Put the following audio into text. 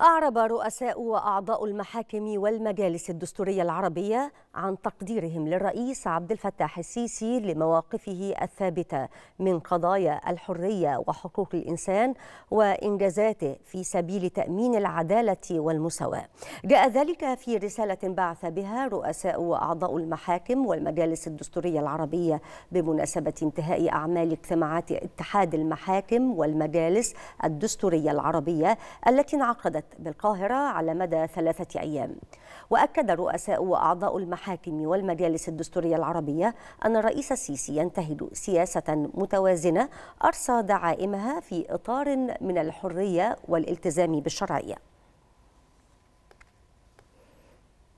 أعرب رؤساء وأعضاء المحاكم والمجالس الدستورية العربية عن تقديرهم للرئيس عبد الفتاح السيسي لمواقفه الثابتة من قضايا الحرية وحقوق الإنسان وإنجازاته في سبيل تأمين العدالة والمساواة. جاء ذلك في رسالة بعث بها رؤساء وأعضاء المحاكم والمجالس الدستورية العربية بمناسبة انتهاء أعمال اجتماعات اتحاد المحاكم والمجالس الدستورية العربية التي انعقدت عادت بالقاهرة على مدى ثلاثة أيام وأكد رؤساء وأعضاء المحاكم والمجالس الدستورية العربية أن الرئيس السيسي ينتهج سياسة متوازنة أرصى دعائمها في إطار من الحرية والالتزام بالشرعية